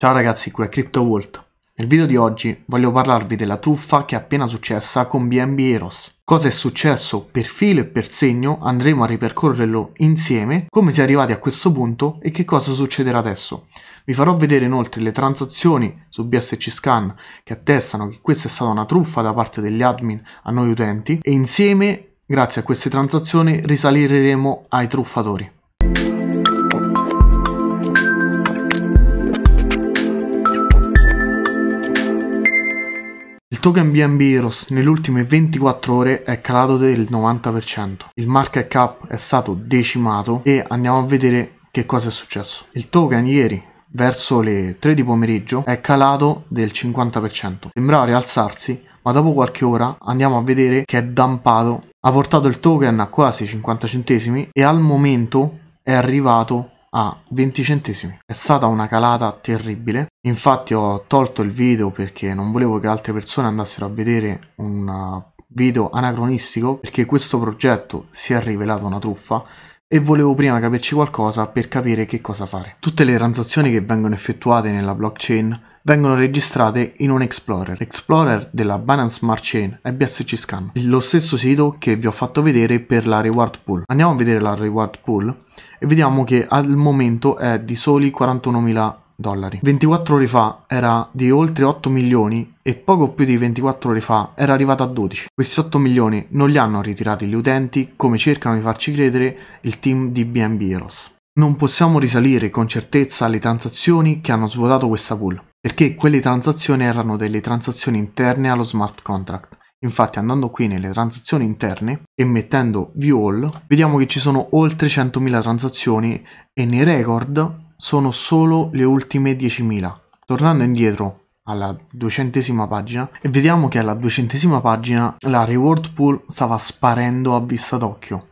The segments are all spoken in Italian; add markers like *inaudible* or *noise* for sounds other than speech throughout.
Ciao ragazzi, qui è CryptoWolt. Nel video di oggi voglio parlarvi della truffa che è appena successa con BNB Eros. Cosa è successo per filo e per segno, andremo a ripercorrerlo insieme, come si è arrivati a questo punto e che cosa succederà adesso. Vi farò vedere inoltre le transazioni su BSC Scan che attestano che questa è stata una truffa da parte degli admin a noi utenti e insieme, grazie a queste transazioni, risaliremo ai truffatori. Il token BNB Eros nelle ultime 24 ore è calato del 90%, il market cap è stato decimato e andiamo a vedere che cosa è successo. Il token ieri verso le 3 di pomeriggio è calato del 50%, sembrava rialzarsi ma dopo qualche ora andiamo a vedere che è dampato. ha portato il token a quasi 50 centesimi e al momento è arrivato a ah, 20 centesimi. È stata una calata terribile. Infatti ho tolto il video perché non volevo che altre persone andassero a vedere un uh, video anacronistico perché questo progetto si è rivelato una truffa e volevo prima capirci qualcosa per capire che cosa fare. Tutte le transazioni che vengono effettuate nella blockchain vengono registrate in un Explorer, Explorer della Binance Smart Chain e BSC Scan, lo stesso sito che vi ho fatto vedere per la reward pool. Andiamo a vedere la reward pool e vediamo che al momento è di soli 41.000 dollari. 24 ore fa era di oltre 8 milioni e poco più di 24 ore fa era arrivata a 12. Questi 8 milioni non li hanno ritirati gli utenti come cercano di farci credere il team di BNB Eros. Non possiamo risalire con certezza le transazioni che hanno svuotato questa pool, perché quelle transazioni erano delle transazioni interne allo smart contract. Infatti andando qui nelle transazioni interne e mettendo view all, vediamo che ci sono oltre 100.000 transazioni e nei record sono solo le ultime 10.000. Tornando indietro alla duecentesima pagina e vediamo che alla duecentesima pagina la reward pool stava sparendo a vista d'occhio.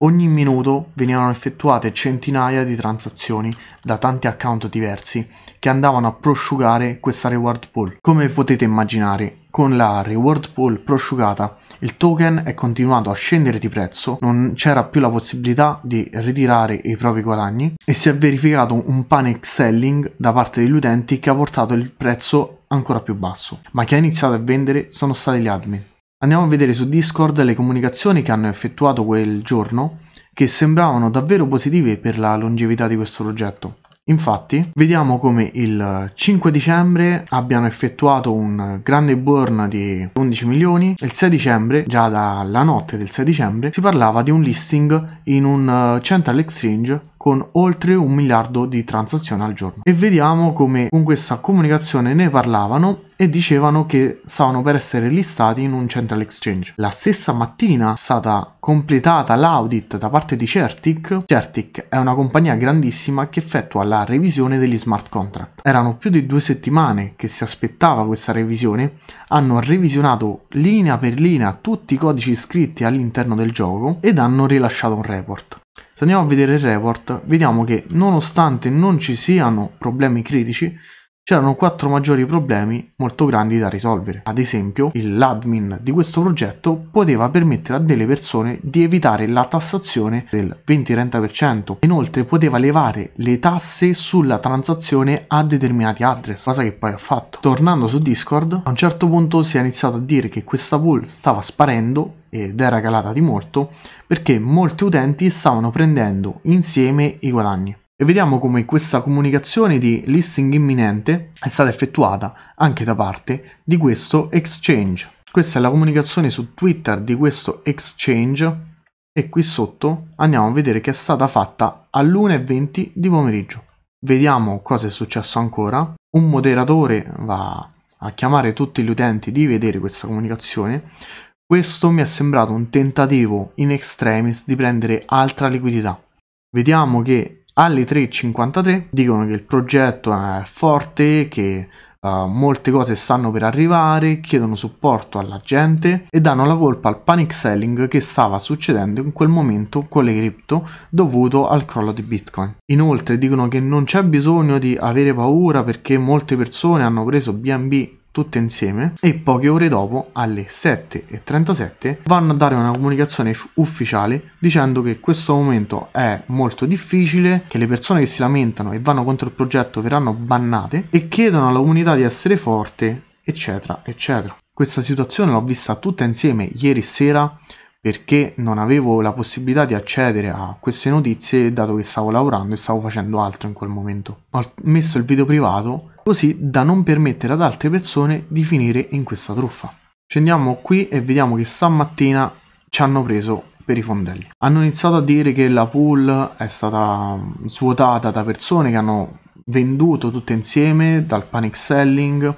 Ogni minuto venivano effettuate centinaia di transazioni da tanti account diversi che andavano a prosciugare questa reward pool. Come potete immaginare, con la reward pool prosciugata il token è continuato a scendere di prezzo, non c'era più la possibilità di ritirare i propri guadagni e si è verificato un panic selling da parte degli utenti che ha portato il prezzo ancora più basso. Ma chi ha iniziato a vendere sono stati gli admin. Andiamo a vedere su Discord le comunicazioni che hanno effettuato quel giorno che sembravano davvero positive per la longevità di questo progetto. Infatti, vediamo come il 5 dicembre abbiano effettuato un grande burn di 11 milioni e il 6 dicembre, già dalla notte del 6 dicembre, si parlava di un listing in un eh, central exchange con oltre un miliardo di transazioni al giorno. E vediamo come con questa comunicazione ne parlavano e dicevano che stavano per essere listati in un central exchange. La stessa mattina è stata completata l'audit da parte di Certic. Certic è una compagnia grandissima che effettua la revisione degli smart contract. Erano più di due settimane che si aspettava questa revisione, hanno revisionato linea per linea tutti i codici scritti all'interno del gioco ed hanno rilasciato un report. Se andiamo a vedere il report, vediamo che nonostante non ci siano problemi critici, c'erano quattro maggiori problemi molto grandi da risolvere. Ad esempio, l'admin di questo progetto poteva permettere a delle persone di evitare la tassazione del 20-30%. Inoltre poteva levare le tasse sulla transazione a determinati address, cosa che poi ha fatto. Tornando su Discord, a un certo punto si è iniziato a dire che questa pool stava sparendo ed era calata di molto perché molti utenti stavano prendendo insieme i guadagni e vediamo come questa comunicazione di listing imminente è stata effettuata anche da parte di questo exchange. Questa è la comunicazione su Twitter di questo exchange e qui sotto andiamo a vedere che è stata fatta all'1.20 di pomeriggio. Vediamo cosa è successo ancora. Un moderatore va a chiamare tutti gli utenti di vedere questa comunicazione. Questo mi è sembrato un tentativo in extremis di prendere altra liquidità. Vediamo che alle 3.53 dicono che il progetto è forte, che Uh, molte cose stanno per arrivare, chiedono supporto alla gente e danno la colpa al panic selling che stava succedendo in quel momento con le cripto dovuto al crollo di Bitcoin. Inoltre dicono che non c'è bisogno di avere paura perché molte persone hanno preso BNB tutte insieme e poche ore dopo alle 7.37 vanno a dare una comunicazione ufficiale dicendo che questo momento è molto difficile, che le persone che si lamentano e vanno contro il progetto verranno bannate e chiedono alla comunità di essere forte, eccetera, eccetera. Questa situazione l'ho vista tutta insieme ieri sera perché non avevo la possibilità di accedere a queste notizie dato che stavo lavorando e stavo facendo altro in quel momento. Ho messo il video privato così da non permettere ad altre persone di finire in questa truffa. Scendiamo qui e vediamo che stamattina ci hanno preso per i fondelli. Hanno iniziato a dire che la pool è stata mm, svuotata da persone che hanno venduto tutte insieme dal panic selling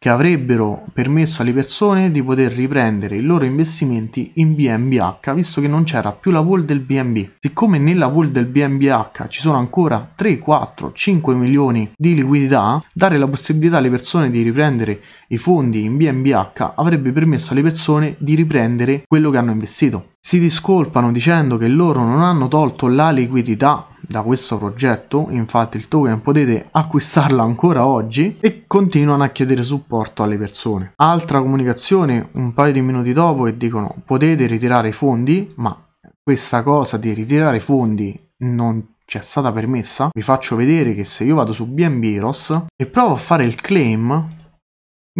che avrebbero permesso alle persone di poter riprendere i loro investimenti in BNBH visto che non c'era più la pool del BNB. Siccome nella pool del BNBH ci sono ancora 3, 4, 5 milioni di liquidità, dare la possibilità alle persone di riprendere i fondi in BNBH avrebbe permesso alle persone di riprendere quello che hanno investito si discolpano dicendo che loro non hanno tolto la liquidità da questo progetto, infatti il token potete acquistarla ancora oggi e continuano a chiedere supporto alle persone. Altra comunicazione un paio di minuti dopo e dicono potete ritirare i fondi, ma questa cosa di ritirare i fondi non c'è stata permessa. Vi faccio vedere che se io vado su BNB Eros e provo a fare il claim,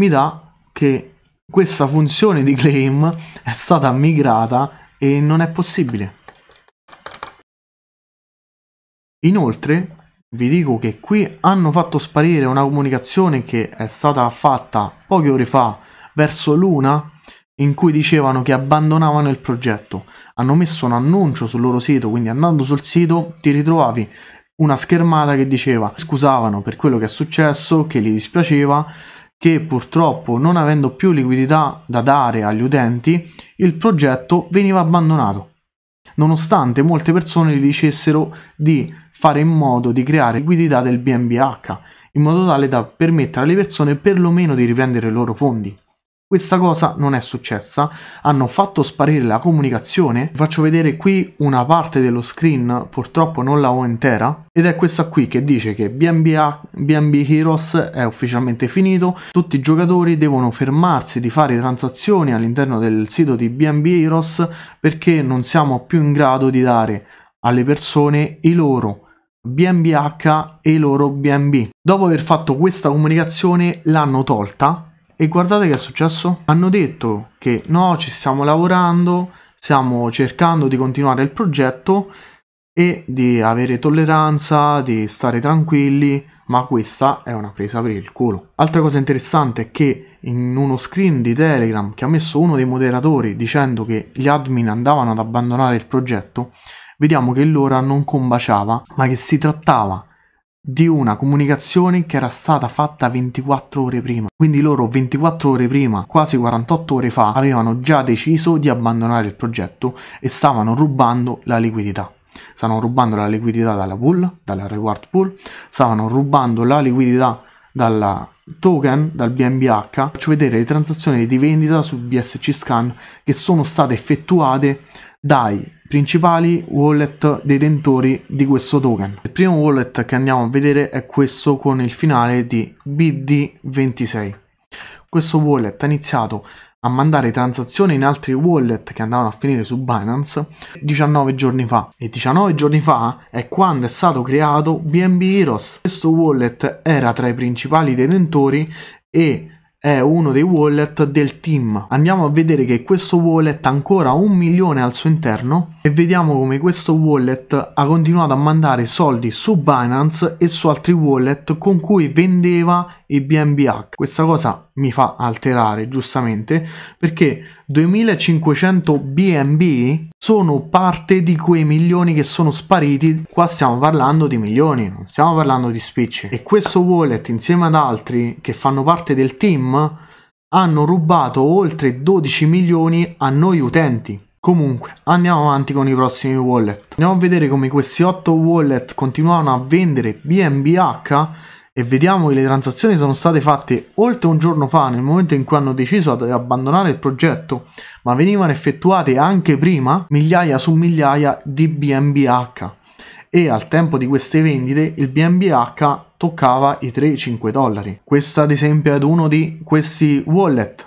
mi dà che questa funzione di claim è stata migrata e non è possibile. Inoltre vi dico che qui hanno fatto sparire una comunicazione che è stata fatta poche ore fa verso Luna in cui dicevano che abbandonavano il progetto. Hanno messo un annuncio sul loro sito, quindi andando sul sito ti ritrovavi una schermata che diceva scusavano per quello che è successo, che gli dispiaceva, che purtroppo non avendo più liquidità da dare agli utenti, il progetto veniva abbandonato, nonostante molte persone gli dicessero di fare in modo di creare liquidità del BNBH, in modo tale da permettere alle persone perlomeno di riprendere i loro fondi. Questa cosa non è successa, hanno fatto sparire la comunicazione, vi faccio vedere qui una parte dello screen, purtroppo non la ho intera, ed è questa qui che dice che BNB, BNB Heroes è ufficialmente finito, tutti i giocatori devono fermarsi di fare transazioni all'interno del sito di BNB Heroes perché non siamo più in grado di dare alle persone i loro BNBH e i loro BNB. Dopo aver fatto questa comunicazione l'hanno tolta e guardate che è successo? Hanno detto che no, ci stiamo lavorando, stiamo cercando di continuare il progetto e di avere tolleranza, di stare tranquilli, ma questa è una presa per il culo. Altra cosa interessante è che in uno screen di Telegram che ha messo uno dei moderatori dicendo che gli admin andavano ad abbandonare il progetto, vediamo che l'ora non combaciava, ma che si trattava di una comunicazione che era stata fatta 24 ore prima. Quindi loro 24 ore prima, quasi 48 ore fa, avevano già deciso di abbandonare il progetto e stavano rubando la liquidità. Stavano rubando la liquidità dalla pool, dalla reward pool, stavano rubando la liquidità dalla token, dal BNBH. Faccio vedere le transazioni di vendita su BSC Scan che sono state effettuate dai principali wallet detentori di questo token. Il primo wallet che andiamo a vedere è questo con il finale di BD26. Questo wallet ha iniziato a mandare transazioni in altri wallet che andavano a finire su Binance 19 giorni fa e 19 giorni fa è quando è stato creato BNB Heroes questo wallet era tra i principali detentori e è uno dei wallet del team. Andiamo a vedere che questo wallet ha ancora un milione al suo interno e vediamo come questo wallet ha continuato a mandare soldi su Binance e su altri wallet con cui vendeva i BNBH. Questa cosa mi fa alterare giustamente perché 2500 BNB sono parte di quei milioni che sono spariti. Qua stiamo parlando di milioni, non stiamo parlando di spicci. E questo wallet, insieme ad altri che fanno parte del team, hanno rubato oltre 12 milioni a noi utenti. Comunque, andiamo avanti con i prossimi wallet. Andiamo a vedere come questi 8 wallet continuavano a vendere BNBH e vediamo che le transazioni sono state fatte oltre un giorno fa, nel momento in cui hanno deciso di abbandonare il progetto, ma venivano effettuate anche prima migliaia su migliaia di BNBH. E al tempo di queste vendite il BNBH toccava i 3-5 dollari. Questo ad esempio è uno di questi wallet.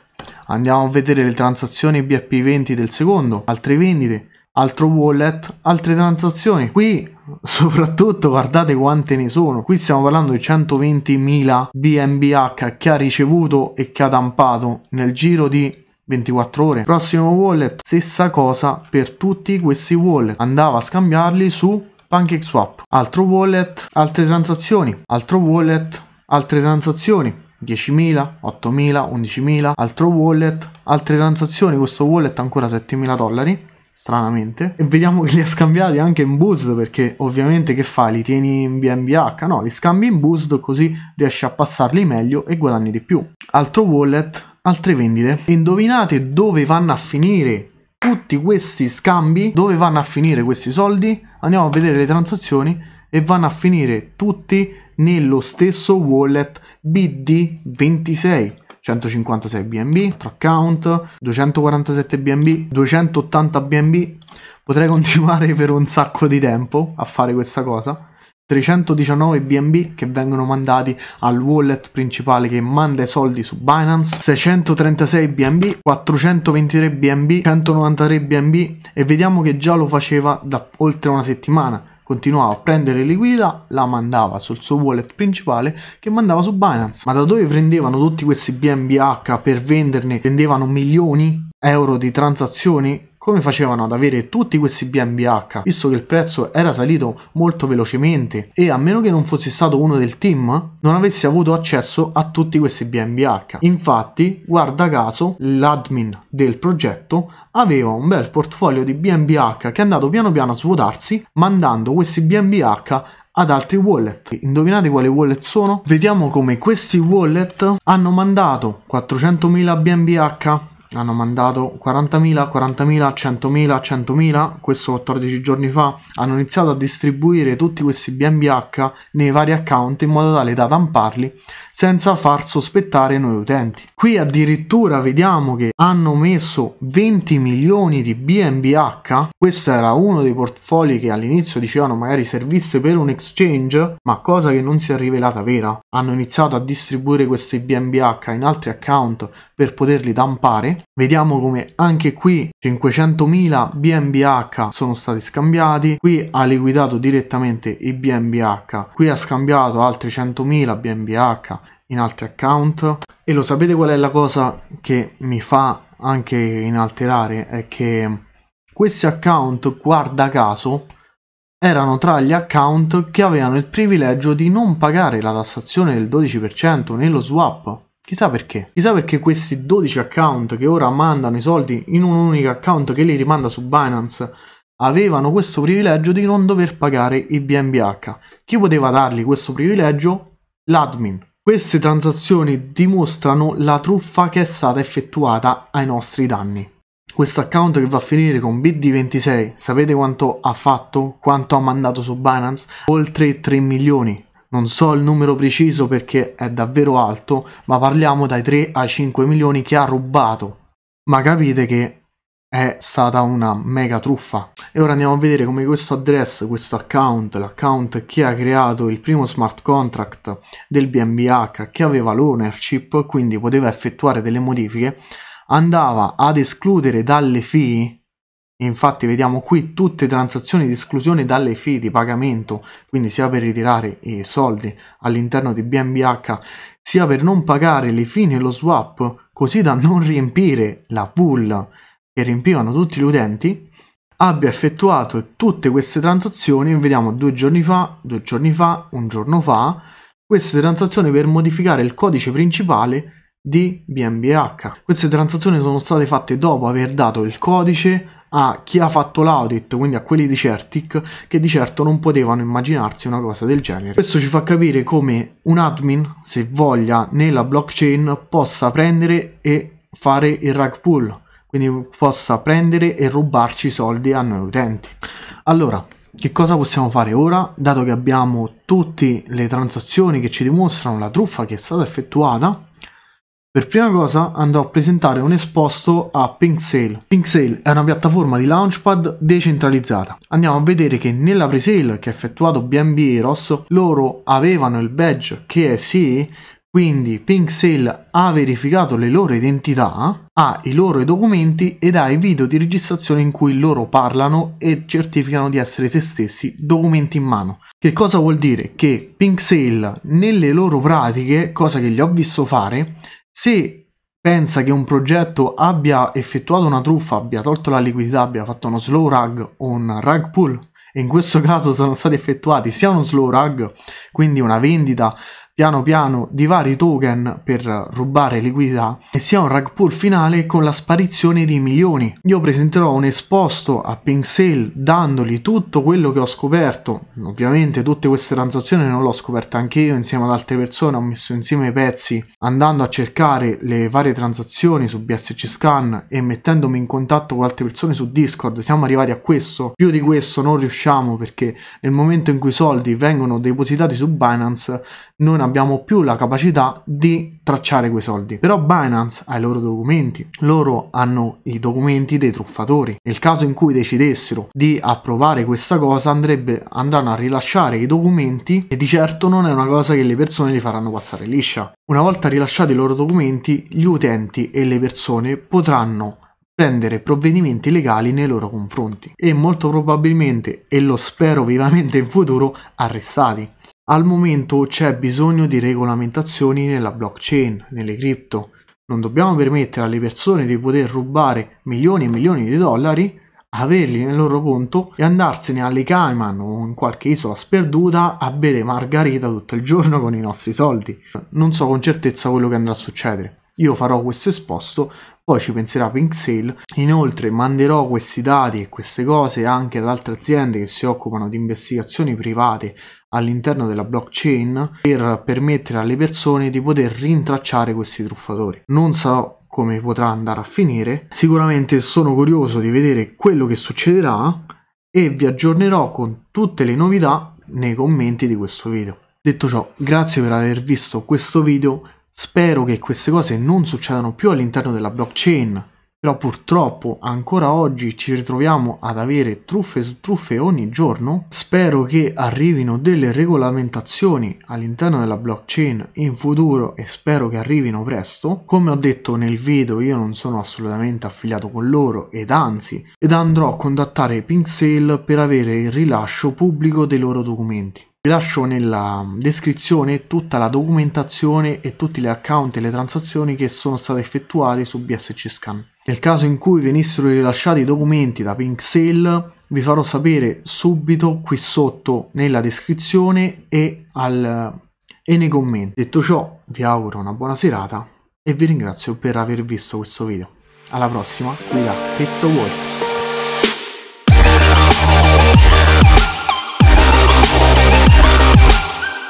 Andiamo a vedere le transazioni BFP20 del secondo, altre vendite, altro wallet, altre transazioni. Qui *laughs* soprattutto guardate quante ne sono. Qui stiamo parlando di 120.000 BNBH che ha ricevuto e che ha tampato nel giro di 24 ore. Prossimo wallet, stessa cosa per tutti questi wallet. Andava a scambiarli su PancakeSwap. Altro wallet, altre transazioni. Altro wallet, altre transazioni. 10.000, 8.000, 11.000, altro wallet, altre transazioni, questo wallet ancora 7.000 dollari, stranamente. E vediamo che li ha scambiati anche in boost, perché ovviamente che fai? Li tieni in BNBH? No, li scambi in boost così riesci a passarli meglio e guadagni di più. Altro wallet, altre vendite. Indovinate dove vanno a finire tutti questi scambi? Dove vanno a finire questi soldi? Andiamo a vedere le transazioni e vanno a finire tutti nello stesso wallet BD26 156 BNB, altro account, 247 BNB, 280 BNB. Potrei *laughs* continuare per un sacco di tempo a fare questa cosa. 319 BNB che vengono mandati al wallet principale che manda i soldi su Binance, 636 BNB, 423 BNB, 193 BNB e vediamo che già lo faceva da oltre una settimana continuava a prendere liquidità, la mandava sul suo wallet principale che mandava su Binance. Ma da dove prendevano tutti questi BNBH per venderne? Vendevano milioni di euro di transazioni? Come facevano ad avere tutti questi BMBH, visto che il prezzo era salito molto velocemente e a meno che non fossi stato uno del team, non avessi avuto accesso a tutti questi BMBH. Infatti, guarda caso, l'admin del progetto aveva un bel portfolio di BMBH che è andato piano piano a svuotarsi, mandando questi BMBH ad altri wallet. Indovinate quali wallet sono? Vediamo come questi wallet hanno mandato 400.000 BMBH hanno mandato 40.000, 40.000, 100.000, 100.000, questo 14 giorni fa, hanno iniziato a distribuire tutti questi BMBH nei vari account in modo tale da tamparli senza far sospettare noi utenti. Qui addirittura vediamo che hanno messo 20 milioni di BMBH, questo era uno dei portfoli che all'inizio dicevano magari servisse per un exchange, ma cosa che non si è rivelata vera. Hanno iniziato a distribuire questi BMBH in altri account per poterli tampare Vediamo come anche qui 500.000 BNBH sono stati scambiati, qui ha liquidato direttamente i BNBH, qui ha scambiato altri 100.000 BNBH in altri account e lo sapete qual è la cosa che mi fa anche inalterare è che questi account guarda caso erano tra gli account che avevano il privilegio di non pagare la tassazione del 12% nello swap Chissà perché. Chissà perché questi 12 account che ora mandano i soldi in un unico account che li rimanda su Binance avevano questo privilegio di non dover pagare i BNBH. Chi poteva dargli questo privilegio? L'admin. Queste transazioni dimostrano la truffa che è stata effettuata ai nostri danni. Questo account che va a finire con BD26, sapete quanto ha fatto? Quanto ha mandato su Binance? Oltre 3 milioni non so il numero preciso perché è davvero alto, ma parliamo dai 3 ai 5 milioni che ha rubato. Ma capite che è stata una mega truffa. E ora andiamo a vedere come questo address, questo account, l'account che ha creato il primo smart contract del BNBH che aveva l'ownership, quindi poteva effettuare delle modifiche, andava ad escludere dalle fee Infatti vediamo qui tutte transazioni di esclusione dalle fee di pagamento, quindi sia per ritirare i soldi all'interno di BNBH, sia per non pagare le fee nello swap, così da non riempire la pool che riempivano tutti gli utenti, abbia effettuato tutte queste transazioni, vediamo due giorni fa, due giorni fa, un giorno fa, queste transazioni per modificare il codice principale di BNBH. Queste transazioni sono state fatte dopo aver dato il codice a chi ha fatto l'audit, quindi a quelli di Certic, che di certo non potevano immaginarsi una cosa del genere. Questo ci fa capire come un admin, se voglia, nella blockchain possa prendere e fare il rug pull, quindi possa prendere e rubarci soldi a noi utenti. Allora, che cosa possiamo fare ora, dato che abbiamo tutte le transazioni che ci dimostrano la truffa che è stata effettuata? Per prima cosa andrò a presentare un esposto a Pink Sale. Pink Sale è una piattaforma di launchpad decentralizzata. Andiamo a vedere che nella presale che ha effettuato BNB Eros loro avevano il badge che è sì, quindi Pink Sale ha verificato le loro identità, ha i loro documenti ed ha i video di registrazione in cui loro parlano e certificano di essere se stessi, documenti in mano. Che cosa vuol dire? Che Pink Sale nelle loro pratiche, cosa che gli ho visto fare, se pensa che un progetto abbia effettuato una truffa, abbia tolto la liquidità, abbia fatto uno slow rug o un rug pull, e in questo *laughs* caso sono stati effettuati sia uno slow rug, quindi una vendita piano piano di vari token per rubare liquidità e sia un rug pull finale con la sparizione di milioni. Io presenterò un esposto a Pink Sale dandogli tutto quello che ho scoperto, ovviamente tutte queste transazioni non l'ho scoperta anche io insieme ad altre persone, ho messo insieme i pezzi andando a cercare le varie transazioni su BSC Scan e mettendomi in contatto con altre persone su Discord, siamo arrivati a questo, più di questo non riusciamo perché nel momento in cui i soldi vengono depositati su Binance non non abbiamo più la capacità di tracciare quei soldi. Però Binance ha i loro documenti, loro hanno i documenti dei truffatori. Nel caso in cui decidessero di approvare questa cosa andrebbe, andranno a rilasciare i documenti e di certo non è una cosa che le persone li faranno passare liscia. Una volta rilasciati i loro documenti gli utenti e le persone potranno prendere provvedimenti legali nei loro confronti e molto probabilmente, e lo spero vivamente in futuro, arrestati. Al momento c'è bisogno di regolamentazioni nella blockchain, nelle cripto. Non dobbiamo permettere alle persone di poter rubare milioni e milioni di dollari, averli nel loro conto e andarsene alle Cayman o in qualche isola sperduta a bere margarita tutto il giorno con i nostri soldi. Non so con certezza quello che andrà a succedere. Io farò questo esposto, poi ci penserà Pink Sale. Inoltre manderò questi dati e queste cose anche ad altre aziende che si occupano di investigazioni private all'interno della blockchain per permettere alle persone di poter rintracciare questi truffatori. Non so come potrà andare a finire, sicuramente sono curioso di vedere quello che succederà e vi aggiornerò con tutte le novità nei commenti di questo video. Detto ciò, grazie per aver visto questo video Spero che queste cose non succedano più all'interno della blockchain, però purtroppo ancora oggi ci ritroviamo ad avere truffe su truffe ogni giorno. Spero che arrivino delle regolamentazioni all'interno della blockchain in futuro e spero che arrivino presto. Come ho detto nel video io non sono assolutamente affiliato con loro ed anzi ed andrò a contattare Pinksale per avere il rilascio pubblico dei loro documenti. Vi lascio nella descrizione tutta la documentazione e tutti gli account e le transazioni che sono state effettuate su BSC Scan. Nel caso in cui venissero rilasciati i documenti da PinkSale, vi farò sapere subito qui sotto nella descrizione e, al, e nei commenti. Detto ciò, vi auguro una buona serata e vi ringrazio per aver visto questo video. Alla prossima, qui da CryptoWorld.